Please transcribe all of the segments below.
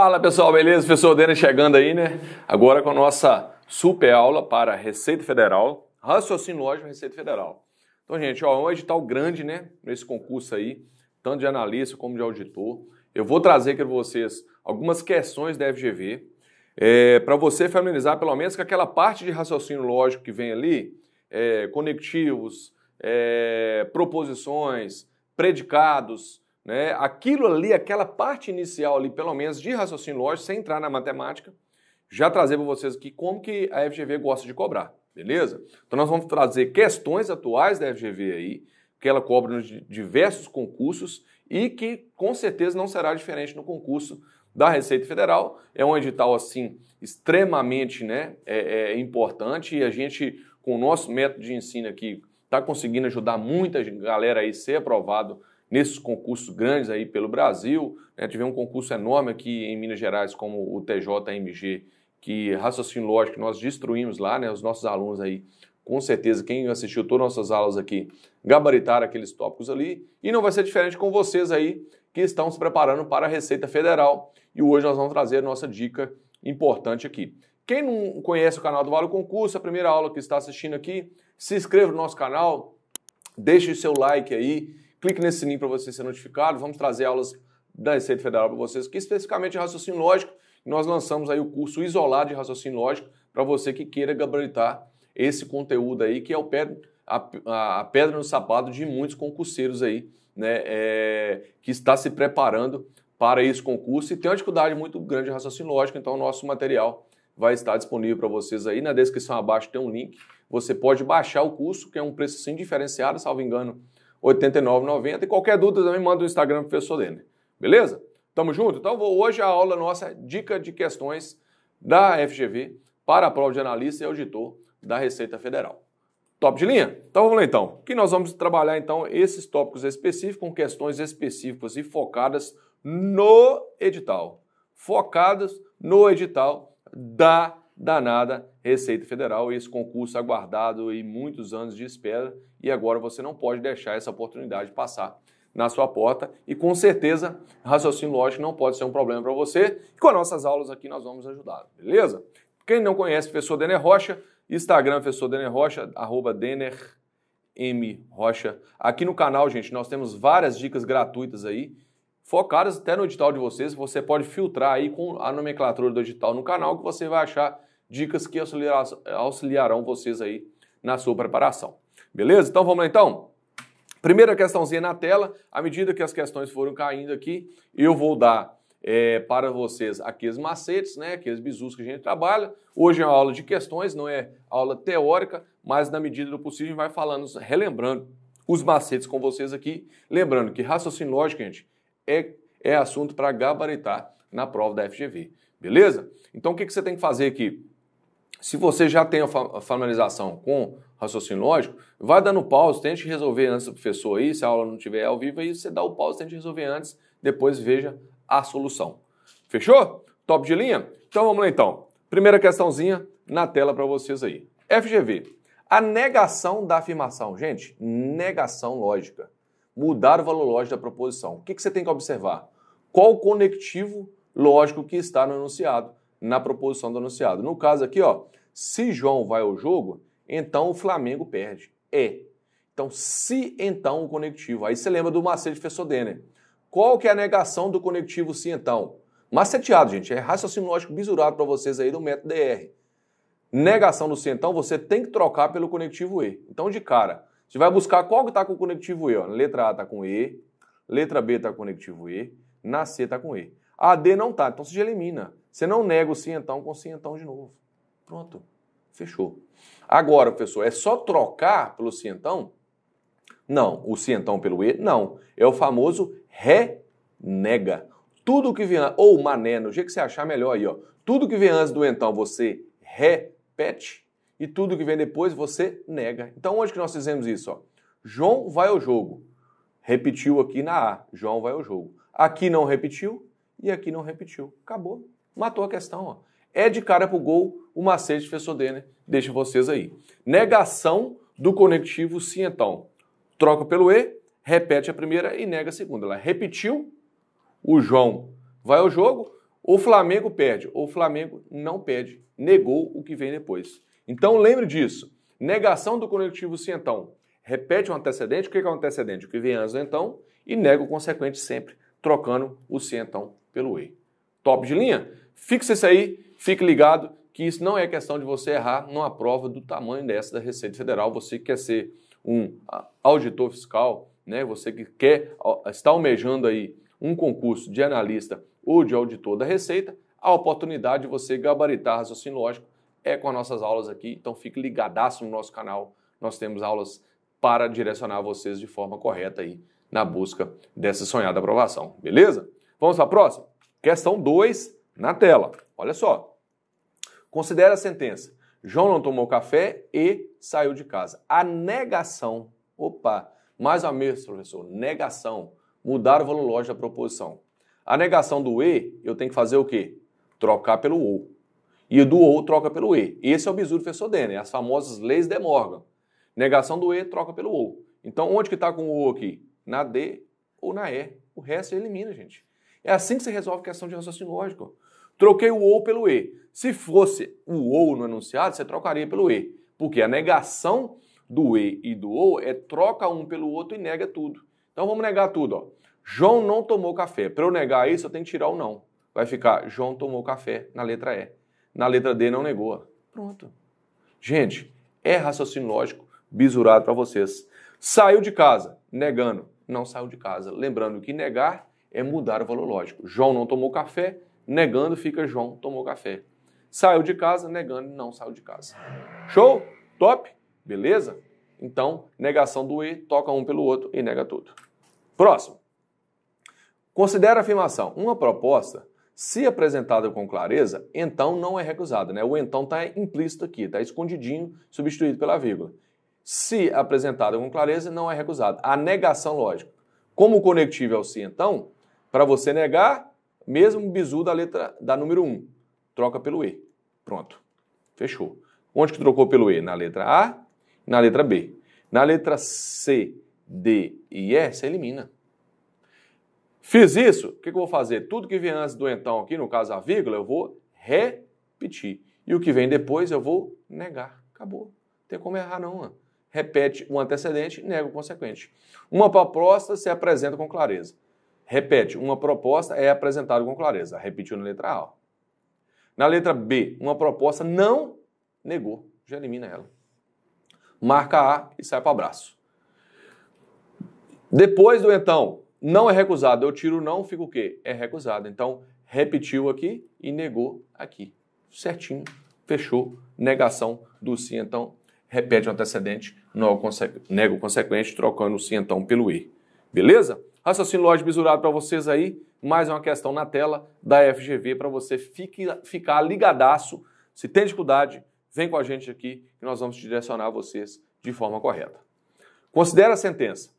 Fala pessoal, beleza? Professor Denis chegando aí, né? Agora com a nossa super aula para Receita Federal, raciocínio lógico Receita Federal. Então, gente, ó, é um edital grande, né? Nesse concurso aí, tanto de analista como de auditor. Eu vou trazer aqui para vocês algumas questões da FGV, é, para você familiarizar pelo menos com aquela parte de raciocínio lógico que vem ali, é, conectivos, é, proposições, predicados, né? Aquilo ali, aquela parte inicial ali, pelo menos de raciocínio lógico, sem entrar na matemática, já trazer para vocês aqui como que a FGV gosta de cobrar, beleza? Então nós vamos trazer questões atuais da FGV aí, que ela cobra nos diversos concursos e que com certeza não será diferente no concurso da Receita Federal. É um edital assim extremamente né, é, é importante e a gente, com o nosso método de ensino aqui, está conseguindo ajudar muita galera aí a ser aprovado nesses concursos grandes aí pelo Brasil. Né? Tivemos um concurso enorme aqui em Minas Gerais, como o TJMG, que raciocínio lógico nós destruímos lá, né? Os nossos alunos aí, com certeza, quem assistiu todas as nossas aulas aqui, gabaritaram aqueles tópicos ali. E não vai ser diferente com vocês aí que estão se preparando para a Receita Federal. E hoje nós vamos trazer a nossa dica importante aqui. Quem não conhece o canal do Vale Concurso, a primeira aula que está assistindo aqui, se inscreva no nosso canal, deixe o seu like aí Clique nesse sininho para você ser notificado. Vamos trazer aulas da Receita Federal para vocês, que é especificamente é raciocínio lógico. Nós lançamos aí o curso isolado de raciocínio lógico para você que queira gabaritar esse conteúdo aí, que é o pé, a, a pedra no sapato de muitos concurseiros aí, né, é, que está se preparando para esse concurso e tem uma dificuldade muito grande de raciocínio lógico, então o nosso material vai estar disponível para vocês aí. Na descrição abaixo tem um link. Você pode baixar o curso, que é um preço sim diferenciado, salvo engano, 8990. E qualquer dúvida também manda no Instagram professor Lene. Beleza? Tamo junto? Então vou, hoje a aula nossa é dica de questões da FGV para a prova de analista e auditor da Receita Federal. Top de linha? Então vamos lá então. Que nós vamos trabalhar então esses tópicos específicos com questões específicas e focadas no edital. Focadas no edital da danada Receita Federal, esse concurso aguardado e muitos anos de espera, e agora você não pode deixar essa oportunidade passar na sua porta e com certeza raciocínio lógico não pode ser um problema para você. E com as nossas aulas aqui nós vamos ajudar, beleza? Quem não conhece o professor Denner Rocha, Instagram professor Denner Rocha, arroba Denner M. Rocha. Aqui no canal, gente, nós temos várias dicas gratuitas aí, focadas até no edital de vocês. Você pode filtrar aí com a nomenclatura do edital no canal que você vai achar dicas que auxiliarão vocês aí na sua preparação. Beleza? Então vamos lá então? Primeira questãozinha na tela, à medida que as questões foram caindo aqui, eu vou dar é, para vocês aqueles macetes, né, aqueles bisus que a gente trabalha. Hoje é uma aula de questões, não é aula teórica, mas na medida do possível a gente vai falando, relembrando os macetes com vocês aqui. Lembrando que raciocínio lógico, gente, é, é assunto para gabaritar na prova da FGV, beleza? Então o que, que você tem que fazer aqui? se você já tem a formalização com raciocínio lógico, vai dando pausa, tente resolver antes do professor aí, se a aula não tiver ao vivo aí, você dá o pause, tente resolver antes, depois veja a solução. Fechou? Top de linha? Então vamos lá então. Primeira questãozinha na tela para vocês aí. FGV. A negação da afirmação. Gente, negação lógica. Mudar o valor lógico da proposição. O que, que você tem que observar? Qual o conectivo lógico que está no enunciado? na proposição do anunciado. No caso aqui, ó, se João vai ao jogo, então o Flamengo perde. É. Então, se então o conectivo. Aí você lembra do macete de Fessodene? Qual que é a negação do conectivo se então? Maceteado, gente. É raciocínio lógico bisurado para vocês aí do método DR. Negação do se então, você tem que trocar pelo conectivo E. Então, de cara, você vai buscar qual que está com o conectivo E. Ó. Letra A está com E, letra B está com o conectivo E, na C está com E. A D não está, então você já elimina. Você não nega o cientão com o cientão de novo. Pronto. Fechou. Agora, professor, é só trocar pelo cientão? Não. O cientão pelo E? Não. É o famoso renega. Tudo que vem ou mané, no jeito que você achar melhor aí, ó. Tudo que vem antes do então você repete e tudo que vem depois você nega. Então onde que nós fizemos isso, ó? João vai ao jogo. Repetiu aqui na A. João vai ao jogo. Aqui não repetiu e aqui não repetiu. Acabou matou a questão. Ó. É de cara pro gol, o macete professor Denner deixa vocês aí. Negação do conectivo sim então. Troca pelo E, repete a primeira e nega a segunda. Ela repetiu, o João vai ao jogo, o Flamengo perde, ou o Flamengo não perde, negou o que vem depois. Então lembre disso. Negação do conectivo sim então. Repete um antecedente, o que é um antecedente? O que vem antes então, e nega o consequente sempre, trocando o sim então pelo E. Top de linha? Fixa isso aí, fique ligado que isso não é questão de você errar numa prova do tamanho dessa da Receita Federal. Você que quer ser um auditor fiscal, né? Você que quer está almejando aí um concurso de analista ou de auditor da Receita, a oportunidade de você gabaritar raciocínio lógico é com as nossas aulas aqui. Então fique ligadaço no nosso canal. Nós temos aulas para direcionar vocês de forma correta aí na busca dessa sonhada aprovação, beleza? Vamos para a próxima? Questão 2 na tela. Olha só. Considere a sentença. João não tomou café e saiu de casa. A negação. Opa, mais uma vez, professor, negação. Mudar o valor lógico da proposição. A negação do E, eu tenho que fazer o quê? Trocar pelo OU. E do OU troca pelo E. Esse é o bizu do professor Denner, as famosas leis de Morgan. Negação do E troca pelo OU. Então, onde que está com o OU aqui? Na D ou na E. O resto elimina, gente. É assim que você resolve a questão de raciocínio lógico. Troquei o ou pelo e. Se fosse o ou no enunciado, você trocaria pelo e. Porque a negação do e e do ou é troca um pelo outro e nega tudo. Então vamos negar tudo. Ó. João não tomou café. Para eu negar isso, eu tenho que tirar o não. Vai ficar João tomou café na letra E. Na letra D não negou. Pronto. Gente, é raciocínio lógico bisurado para vocês. Saiu de casa, negando. Não saiu de casa. Lembrando que negar é mudar o valor lógico. João não tomou café, Negando fica João tomou café. Saiu de casa, negando não saiu de casa. Show? Top? Beleza? Então, negação do E, toca um pelo outro e nega tudo. Próximo. Considera a afirmação. Uma proposta, se apresentada com clareza, então não é recusada. Né? O então está implícito aqui, está escondidinho, substituído pela vírgula. Se apresentada com clareza, não é recusada. A negação lógica. Como o conectivo é o se então, para você negar, mesmo bizu da letra da número 1. Troca pelo E. Pronto. Fechou. Onde que trocou pelo E? Na letra A, na letra B. Na letra C, D e E, você elimina. Fiz isso, o que, que eu vou fazer? Tudo que vem antes do então aqui, no caso a vírgula, eu vou repetir. E o que vem depois eu vou negar. Acabou. Não tem como errar não, mano repete o antecedente, nega o consequente. Uma proposta se apresenta com clareza. Repete, uma proposta é apresentada com clareza. Repetiu na letra A. Na letra B, uma proposta não negou. Já elimina ela. Marca A e sai para abraço. Depois do então, não é recusado, eu tiro não, fica o quê? É recusado. Então, repetiu aqui e negou aqui. Certinho, fechou, negação do sim, então, repete o antecedente, não, nega o consequente, trocando o sim, então, pelo e. Beleza? Raciocínio lógico bisurado para vocês aí. Mais uma questão na tela da FGV para você fique, ficar ligadaço. Se tem dificuldade, vem com a gente aqui que nós vamos direcionar vocês de forma correta. Considera a sentença.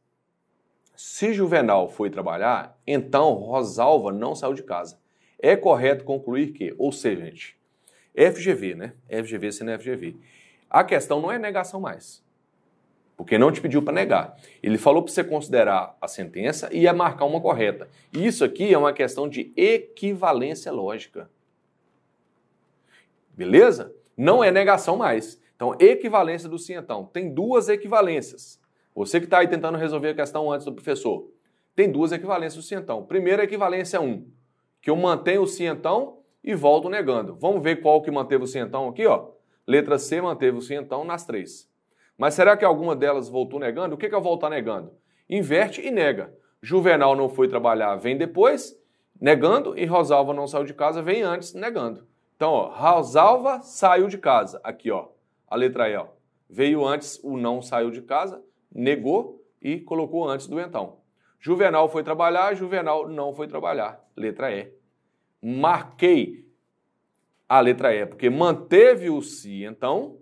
Se Juvenal foi trabalhar, então Rosalva não saiu de casa. É correto concluir que, ou seja, gente, FGV, né? FGV sendo FGV. A questão não é negação mais porque não te pediu para negar. Ele falou para você considerar a sentença e a é marcar uma correta. E isso aqui é uma questão de equivalência lógica. Beleza? Não é negação mais. Então, equivalência do cientão. Tem duas equivalências. Você que está aí tentando resolver a questão antes do professor. Tem duas equivalências do cientão. Primeira equivalência 1, é um, que eu mantenho o cientão e volto negando. Vamos ver qual que manteve o cientão aqui, ó. Letra C manteve o cientão nas três. Mas será que alguma delas voltou negando? O que, que é voltar negando? Inverte e nega. Juvenal não foi trabalhar, vem depois, negando, e Rosalva não saiu de casa, vem antes, negando. Então, ó, Rosalva saiu de casa. Aqui, ó, a letra E, ó. Veio antes, o não saiu de casa, negou e colocou antes do então. Juvenal foi trabalhar, Juvenal não foi trabalhar. Letra E. Marquei a letra E, porque manteve o se, então,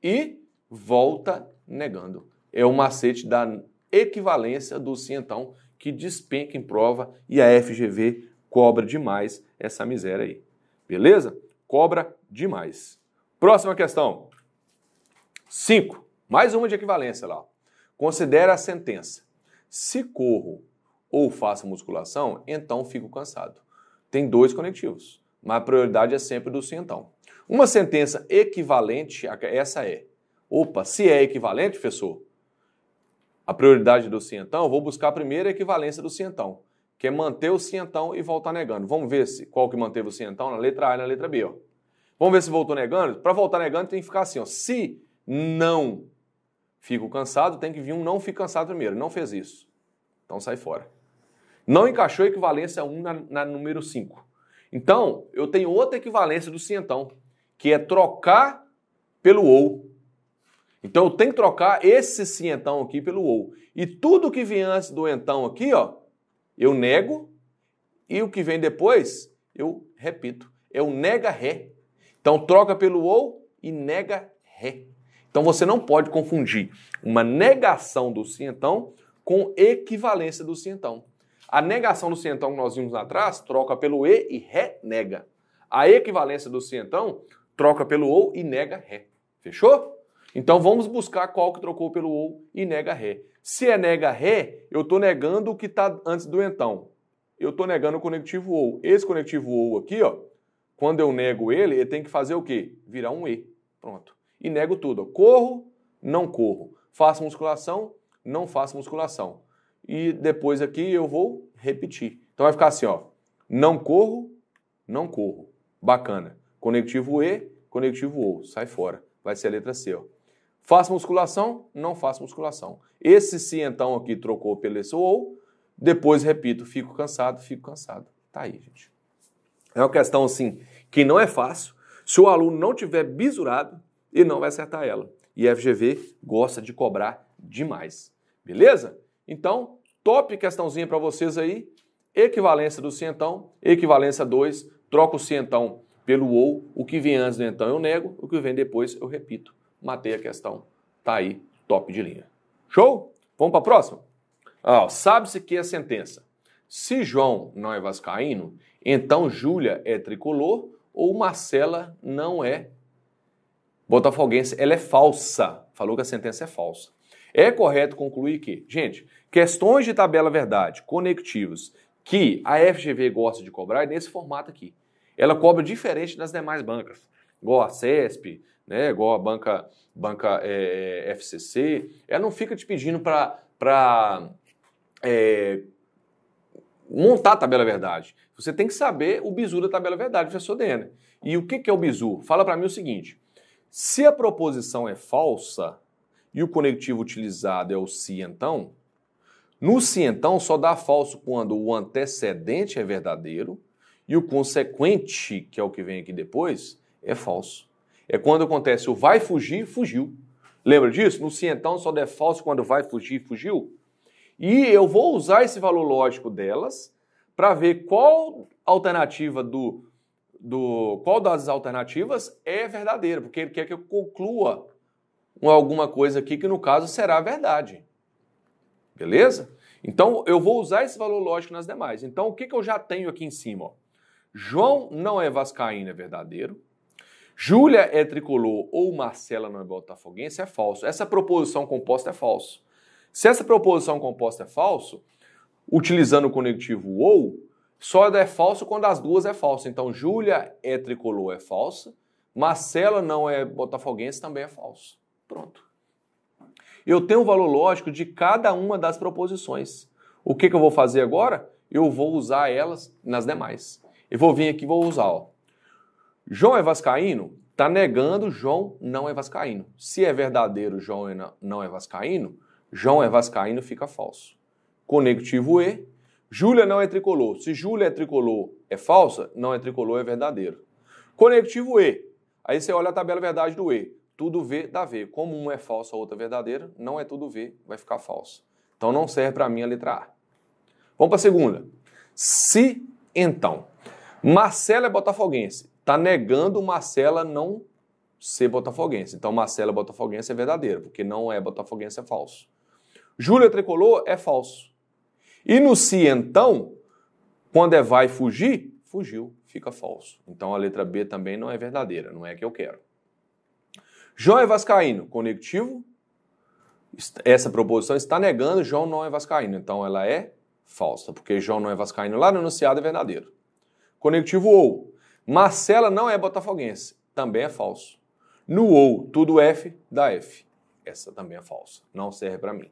e volta negando. É o macete da equivalência do cientão que despenca em prova e a FGV cobra demais essa miséria aí. Beleza? Cobra demais. Próxima questão. 5. Mais uma de equivalência lá. Considera a sentença. Se corro ou faço musculação, então fico cansado. Tem dois conectivos, mas a prioridade é sempre do cientão. Uma sentença equivalente essa é: Opa, se é equivalente, professor, a prioridade do cientão, vou buscar primeiro a equivalência do cientão, que é manter o cientão e voltar negando. Vamos ver se qual que manteve o cientão na letra A e na letra B. Ó. Vamos ver se voltou negando? Para voltar negando tem que ficar assim, ó. se não fico cansado, tem que vir um não fico cansado primeiro. Não fez isso. Então sai fora. Não encaixou a equivalência 1 na, na número 5. Então, eu tenho outra equivalência do cientão, que é trocar pelo ou. Então eu tenho que trocar esse sim então aqui pelo ou. E tudo que vem antes do então aqui, ó, eu nego e o que vem depois, eu repito. É o nega ré. Então troca pelo ou e nega ré. Então você não pode confundir uma negação do sim então com equivalência do sim então. A negação do sim então que nós vimos lá atrás troca pelo e e ré nega. A equivalência do sim então troca pelo ou e nega ré. Fechou? Então vamos buscar qual que trocou pelo ou e nega ré. Se é nega ré, eu estou negando o que está antes do então. Eu estou negando o conectivo ou. Esse conectivo ou aqui, ó, quando eu nego ele, ele tem que fazer o quê? Virar um e. Pronto. E nego tudo. Corro, não corro. Faço musculação, não faço musculação. E depois aqui eu vou repetir. Então vai ficar assim, ó. Não corro, não corro. Bacana. Conectivo E, conectivo O. Sai fora. Vai ser a letra C, ó. Faço musculação? Não faço musculação. Esse sim, então aqui trocou pelo esse ou, depois repito, fico cansado, fico cansado. Tá aí, gente. É uma questão assim que não é fácil. Se o aluno não tiver bisurado, ele não vai acertar ela. E a FGV gosta de cobrar demais. Beleza? Então, top questãozinha para vocês aí. Equivalência do cientão, equivalência 2, troca o cientão pelo ou, o que vem antes do então eu nego, o que vem depois eu repito matei a questão, tá aí, top de linha. Show? Vamos para a próxima? Ah, Sabe-se que a sentença. Se João não é vascaíno, então Júlia é tricolor ou Marcela não é botafoguense. Ela é falsa. Falou que a sentença é falsa. É correto concluir que, gente, questões de tabela verdade conectivos que a FGV gosta de cobrar é nesse formato aqui. Ela cobra diferente das demais bancas, igual a CESP, né, igual a banca, banca é, é FCC, ela não fica te pedindo para é, montar a tabela verdade. Você tem que saber o bizu da tabela verdade, já sou dna. E o que, que é o bizu? Fala para mim o seguinte, se a proposição é falsa e o conectivo utilizado é o se então, no se então só dá falso quando o antecedente é verdadeiro e o consequente, que é o que vem aqui depois, é falso. É quando acontece o vai fugir, fugiu. Lembra disso? No cientão só é falso quando vai fugir, fugiu. E eu vou usar esse valor lógico delas para ver qual alternativa do, do qual das alternativas é verdadeira, porque ele quer que eu conclua alguma coisa aqui que no caso será verdade. Beleza? Então eu vou usar esse valor lógico nas demais. Então o que, que eu já tenho aqui em cima? Ó? João não é vascaíno, é verdadeiro. Júlia é tricolor ou Marcela não é botafoguense é falso. Essa proposição composta é falso. Se essa proposição composta é falso, utilizando o conectivo ou, só é falso quando as duas é falso. Então, Júlia é tricolor é falsa, Marcela não é botafoguense também é falso. Pronto. Eu tenho o valor lógico de cada uma das proposições. O que, que eu vou fazer agora? Eu vou usar elas nas demais. Eu vou vir aqui e vou usar, ó. João é vascaíno? Tá negando João não é vascaíno. Se é verdadeiro João não é vascaíno, João é vascaíno fica falso. Conectivo E. Júlia não é tricolor. Se Júlia é tricolor, é falsa, não é tricolor, é verdadeiro. Conectivo E. Aí você olha a tabela verdade do E. Tudo V dá V. Como uma é falsa, a outra é verdadeira, não é tudo V, vai ficar falso. Então não serve para mim a letra A. Vamos para a segunda. Se, então. Marcelo é botafoguense está negando Marcela não ser botafoguense. Então, Marcela botafoguense é verdadeiro, porque não é botafoguense, é falso. Júlia Tricolor é falso. E no se então, quando é vai fugir, fugiu, fica falso. Então a letra B também não é verdadeira, não é que eu quero. João é vascaíno, conectivo. Essa proposição está negando João não é vascaíno, então ela é falsa, porque João não é vascaíno lá no enunciado é verdadeiro. Conectivo ou Marcela não é botafoguense, também é falso. No ou, tudo F, dá F. Essa também é falsa, não serve para mim.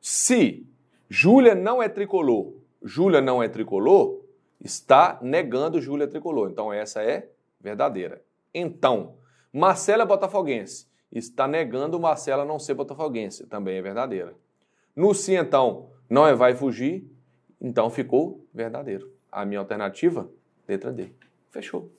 Se Júlia não é tricolor, Júlia não é tricolor, está negando Júlia tricolor. Então essa é verdadeira. Então, Marcela é botafoguense, está negando Marcela não ser botafoguense, também é verdadeira. No se então, não é vai fugir, então ficou verdadeiro. A minha alternativa, letra D. Fechou.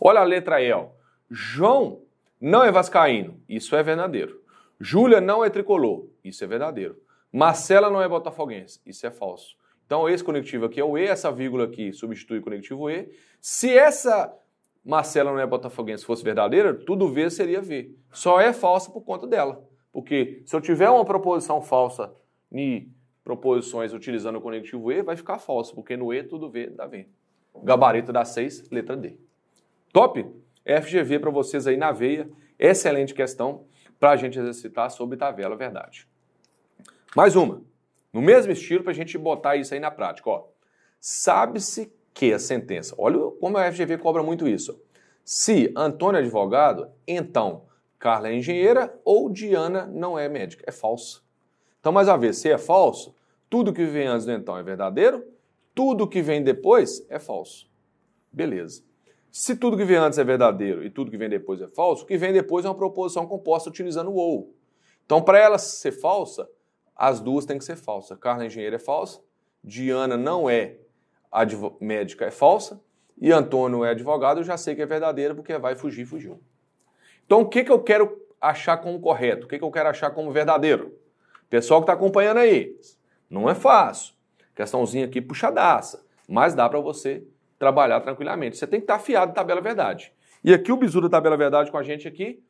Olha a letra E. Ó. João não é vascaíno. Isso é verdadeiro. Júlia não é tricolor. Isso é verdadeiro. Marcela não é botafoguense. Isso é falso. Então, esse conectivo aqui é o E, essa vírgula aqui substitui o conectivo E. Se essa Marcela não é botafoguense fosse verdadeira, tudo V seria V. Só é falsa por conta dela. Porque se eu tiver uma proposição falsa em proposições utilizando o conectivo E, vai ficar falso, porque no E tudo V dá V. Gabarito da 6, letra D. Top? FGV para vocês aí na veia. Excelente questão para a gente exercitar sobre tabela verdade. Mais uma. No mesmo estilo para a gente botar isso aí na prática. Ó. Sabe-se que a sentença... Olha como a FGV cobra muito isso. Se Antônio é advogado, então Carla é engenheira ou Diana não é médica. É falso. Então, mais uma vez, se é falso, tudo que vem antes do então é verdadeiro tudo que vem depois é falso. Beleza. Se tudo que vem antes é verdadeiro e tudo que vem depois é falso, o que vem depois é uma proposição composta utilizando o ou. Então, para ela ser falsa, as duas têm que ser falsas. Carla engenheira é falsa, Diana não é médica é falsa e Antônio é advogado, eu já sei que é verdadeiro porque vai fugir, fugiu. Então, o que, que eu quero achar como correto? O que, que eu quero achar como verdadeiro? Pessoal que está acompanhando aí, não é fácil. Questãozinha aqui puxadaça, mas dá para você trabalhar tranquilamente. Você tem que estar afiado na tabela verdade. E aqui o bizu da tabela verdade com a gente aqui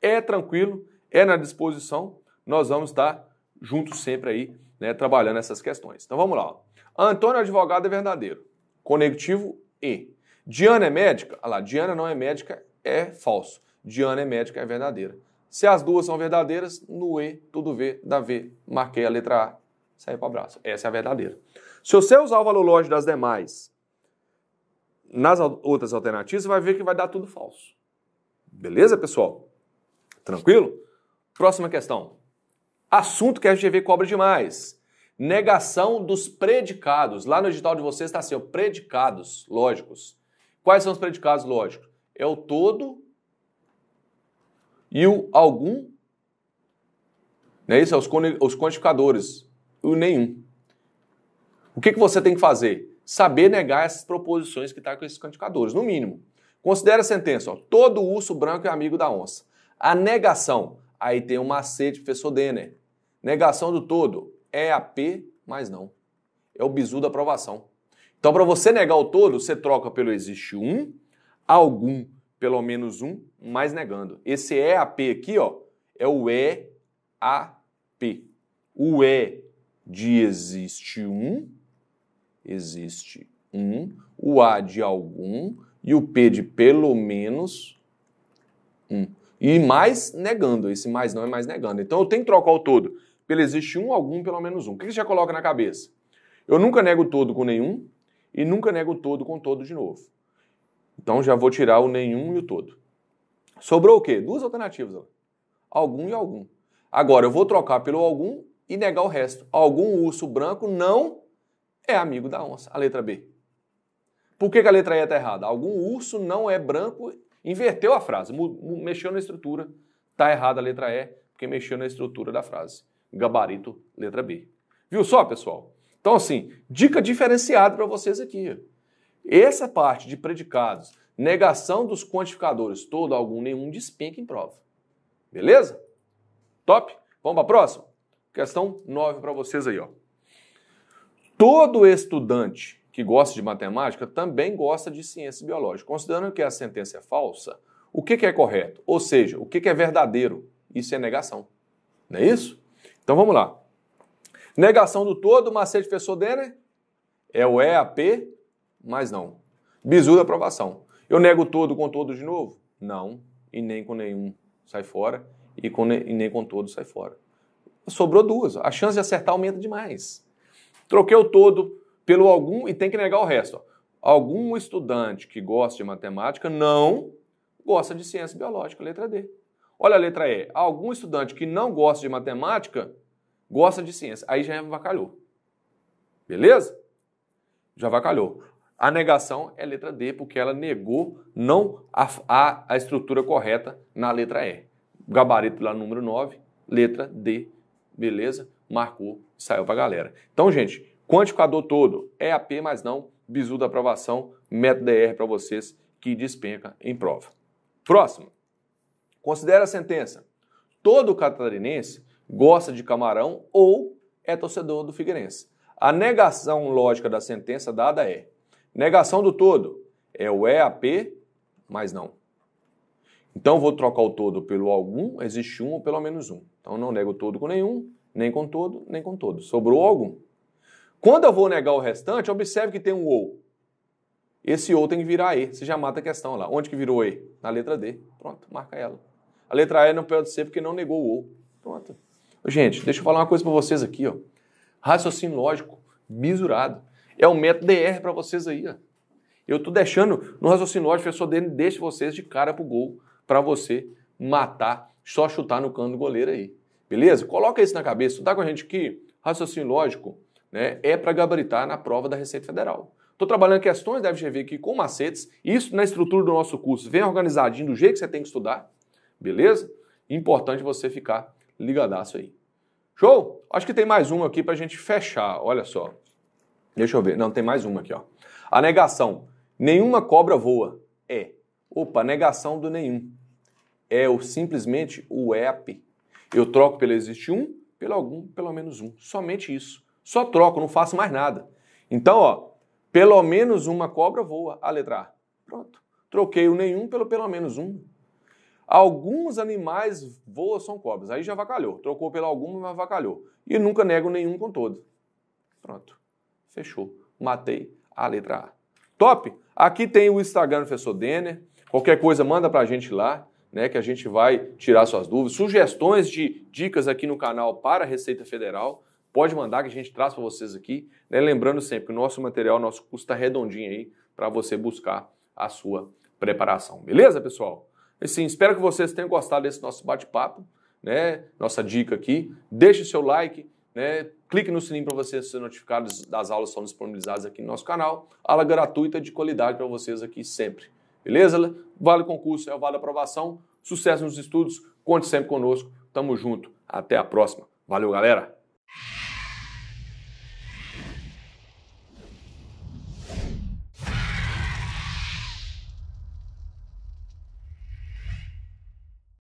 é tranquilo, é na disposição. Nós vamos estar juntos sempre aí, né, trabalhando essas questões. Então vamos lá. Ó. Antônio advogado é verdadeiro. Conectivo e. Diana é médica? Ah lá, Diana não é médica, é falso. Diana é médica, é verdadeira. Se as duas são verdadeiras, no E, tudo V, dá V. Marquei a letra A saiu para o abraço. Essa é a verdadeira. Se você usar o valor lógico das demais nas outras alternativas, você vai ver que vai dar tudo falso. Beleza, pessoal? Tranquilo? Próxima questão. Assunto que a FGV cobra demais. Negação dos predicados. Lá no edital de vocês está assim, ó, predicados lógicos. Quais são os predicados lógicos? É o todo e o algum. Né? Isso é os, os quantificadores o nenhum. O que, que você tem que fazer? Saber negar essas proposições que está com esses quantificadores. no mínimo. Considere a sentença, ó, todo urso branco é amigo da onça. A negação, aí tem o um macete, professor Denner. Negação do todo é a P, mas não. É o bizu da aprovação. Então, para você negar o todo, você troca pelo existe um, algum, pelo menos um, mais negando. Esse EAP aqui, ó, é o EAP. O E de existe um, existe um, o A de algum e o P de pelo menos um. E mais negando, esse mais não é mais negando. Então eu tenho que trocar o todo pelo existe um, algum, pelo menos um. O que você já coloca na cabeça? Eu nunca nego todo com nenhum e nunca nego todo com todo de novo. Então já vou tirar o nenhum e o todo. Sobrou o quê? Duas alternativas. Algum e algum. Agora eu vou trocar pelo algum e negar o resto. Algum urso branco não é amigo da onça. A letra B. Por que, que a letra E está errada? Algum urso não é branco. Inverteu a frase, mexeu na estrutura. Está errada a letra E, porque mexeu na estrutura da frase. Gabarito, letra B. Viu só, pessoal? Então, assim, dica diferenciada para vocês aqui. Essa parte de predicados, negação dos quantificadores, todo, algum, nenhum, despenca em prova. Beleza? Top? Vamos para a próxima? Questão 9 para vocês aí, ó. Todo estudante que gosta de matemática também gosta de ciência biológica. Considerando que a sentença é falsa, o que, que é correto? Ou seja, o que, que é verdadeiro? Isso é negação. Não é isso? Então vamos lá. Negação do todo, macete fessor Denner, é o EAP, mas não. Bizu da aprovação. Eu nego todo com todo de novo? Não. E nem com nenhum sai fora. E, com, e nem com todo sai fora sobrou duas. A chance de acertar aumenta demais. Troquei o todo pelo algum e tem que negar o resto. Algum estudante que gosta de matemática não gosta de ciência biológica, letra D. Olha a letra E. Algum estudante que não gosta de matemática gosta de ciência. Aí já vacalhou. Beleza? Já vacalhou. A negação é letra D, porque ela negou não a, a, a estrutura correta na letra E. Gabarito lá número 9, letra D beleza? Marcou, saiu para a galera. Então, gente, quantificador todo, é AP, mas não bizu da aprovação, método DR para vocês que despenca em prova. Próximo. Considera a sentença. Todo catarinense gosta de camarão ou é torcedor do Figueirense. A negação lógica da sentença dada é: negação do todo é o EAP, mas não. Então vou trocar o todo pelo algum, existe um ou pelo menos um. Então não nego todo com nenhum, nem com todo, nem com todo. Sobrou algum. Quando eu vou negar o restante, observe que tem um ou. Esse ou tem que virar E. Você já mata a questão lá. Onde que virou E? Na letra D. Pronto, marca ela. A letra E não pode ser porque não negou o ou. Pronto. Gente, deixa eu falar uma coisa para vocês aqui, ó. Raciocínio lógico, misurado. É o um método DR para vocês aí, ó. Eu tô deixando no raciocínio lógico, eu só deixo vocês de cara pro gol para você matar, só chutar no cano do goleiro aí. Beleza? Coloca isso na cabeça. Tá com a gente que raciocínio lógico né, é para gabaritar na prova da Receita Federal. Estou trabalhando questões da FGV aqui com macetes. Isso na estrutura do nosso curso vem organizadinho do jeito que você tem que estudar. Beleza? Importante você ficar ligadaço aí. Show? Acho que tem mais uma aqui para a gente fechar. Olha só. Deixa eu ver. Não, tem mais uma aqui. ó. A negação. Nenhuma cobra voa. É. Opa, negação do nenhum é o, simplesmente o app. Eu troco pelo existe um, pelo algum, pelo menos um. Somente isso. Só troco, não faço mais nada. Então, ó, pelo menos uma cobra voa, a letra A. Pronto. Troquei o nenhum pelo pelo menos um. Alguns animais voam, são cobras. Aí já vacalhou. Trocou pelo algum, mas vacalhou. E nunca nego nenhum com todo. Pronto. Fechou. Matei a letra A. Top? Aqui tem o Instagram do professor Denner. Qualquer coisa, manda pra gente lá né, que a gente vai tirar suas dúvidas, sugestões de dicas aqui no canal para a Receita Federal, pode mandar que a gente traz para vocês aqui. Né? Lembrando sempre que o nosso material, nosso custo está redondinho aí para você buscar a sua preparação. Beleza, pessoal? Assim, espero que vocês tenham gostado desse nosso bate-papo, né? nossa dica aqui. Deixe seu like, né? clique no sininho para você ser notificado das aulas que são disponibilizadas aqui no nosso canal. Aula gratuita de qualidade para vocês aqui sempre. Beleza? Vale o concurso, é o vale a aprovação. Sucesso nos estudos, conte sempre conosco. Tamo junto. Até a próxima. Valeu, galera!